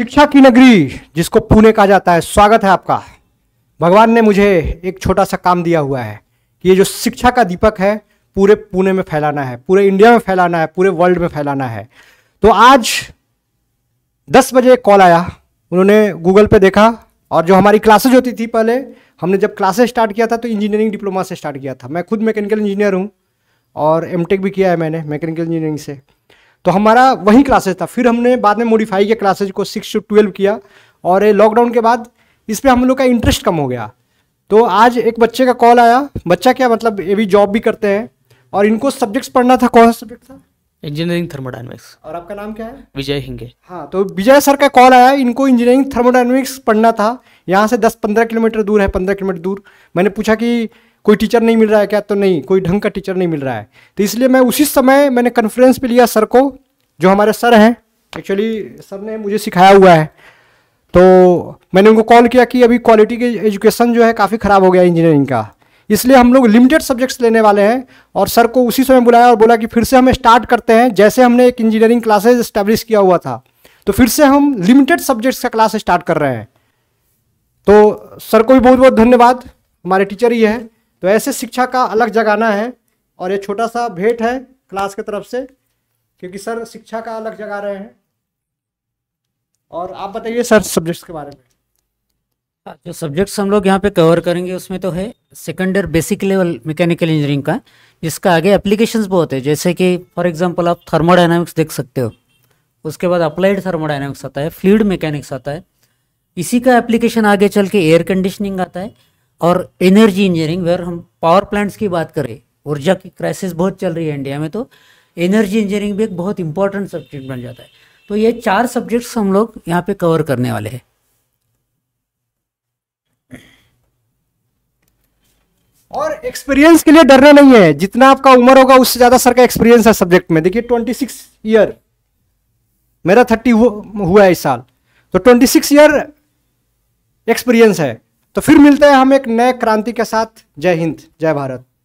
शिक्षा की नगरी जिसको पुणे कहा जाता है स्वागत है आपका भगवान ने मुझे एक छोटा सा काम दिया हुआ है कि ये जो शिक्षा का दीपक है पूरे पुणे में फैलाना है पूरे इंडिया में फैलाना है पूरे वर्ल्ड में फैलाना है तो आज 10 बजे एक कॉल आया उन्होंने गूगल पे देखा और जो हमारी क्लासेज होती थी पहले हमने जब क्लासेज स्टार्ट किया था तो इंजीनियरिंग डिप्लोमा से स्टार्ट किया था मैं खुद मैकेनिकल इंजीनियर हूँ और एम भी किया है मैंने मैकेनिकल इंजीनियरिंग से तो हमारा वही क्लासेज था फिर हमने बाद में मॉडिफाई किया क्लासेज को सिक्स टू ट्वेल्व किया और लॉकडाउन के बाद इस पर हम लोग का इंटरेस्ट कम हो गया तो आज एक बच्चे का कॉल आया बच्चा क्या मतलब ये भी जॉब भी करते हैं और इनको सब्जेक्ट्स पढ़ना था कौन सा सब्जेक्ट था इंजीनियरिंग थर्मोडाइनमिक्स और आपका नाम क्या है विजय हिंगे हाँ तो विजय सर का कॉल आया इनको इंजीनियरिंग थर्मोडाइनमिक्स पढ़ना था यहाँ से दस पंद्रह किलोमीटर दूर है पंद्रह किलोमीटर दूर मैंने पूछा कि कोई टीचर नहीं मिल रहा है क्या तो नहीं कोई ढंग का टीचर नहीं मिल रहा है तो इसलिए मैं उसी समय मैंने कॉन्फ्रेंस पे लिया सर को जो हमारे सर हैं एक्चुअली सर ने मुझे सिखाया हुआ है तो मैंने उनको कॉल किया कि अभी क्वालिटी के एजुकेशन जो है काफ़ी ख़राब हो गया इंजीनियरिंग का इसलिए हम लोग लिमिटेड सब्जेक्ट्स लेने वाले हैं और सर को उसी समय बुलाया और बोला कि फिर से हम स्टार्ट करते हैं जैसे हमने एक इंजीनियरिंग क्लासेज इस्टेब्लिश किया हुआ था तो फिर से हम लिमिटेड सब्जेक्ट्स का क्लास स्टार्ट कर रहे हैं तो सर को भी बहुत बहुत धन्यवाद हमारे टीचर ही है तो ऐसे शिक्षा का अलग जगाना है और ये छोटा सा भेंट है क्लास के तरफ से क्योंकि सर शिक्षा का अलग जगा रहे हैं और आप बताइए सर सब्जेक्ट्स के बारे में हाँ, जो सब्जेक्ट्स हम लोग यहाँ पे कवर करेंगे उसमें तो है year basic level mechanical engineering का जिसका आगे एप्लीकेशंस बहुत है जैसे कि फॉर एग्जांपल आप थर्मोडाइनमिक्स देख सकते हो उसके बाद अप्लाइड थर्मोडाइनमिक्स आता है फ्लूड मैकेनिक्स आता है इसी का एप्लीकेशन आगे चल के एयर कंडीशनिंग आता है और एनर्जी इंजीनियरिंग अगर हम पावर प्लांट्स की बात करें ऊर्जा की क्राइसिस बहुत चल रही है इंडिया में तो एनर्जी इंजीनियरिंग भी एक बहुत इंपॉर्टेंट सब्जेक्ट बन जाता है तो ये चार सब्जेक्ट्स हम लोग यहाँ पे कवर करने वाले हैं और एक्सपीरियंस के लिए डरना नहीं है जितना आपका उम्र होगा उससे ज्यादा सर का एक्सपीरियंस है सब्जेक्ट में देखिए ट्वेंटी सिक्स ईयर मेरा थर्टी हुआ है इस साल तो ट्वेंटी सिक्स ईयर एक्सपीरियंस है तो फिर मिलते हैं हम एक नए क्रांति के साथ जय हिंद जय भारत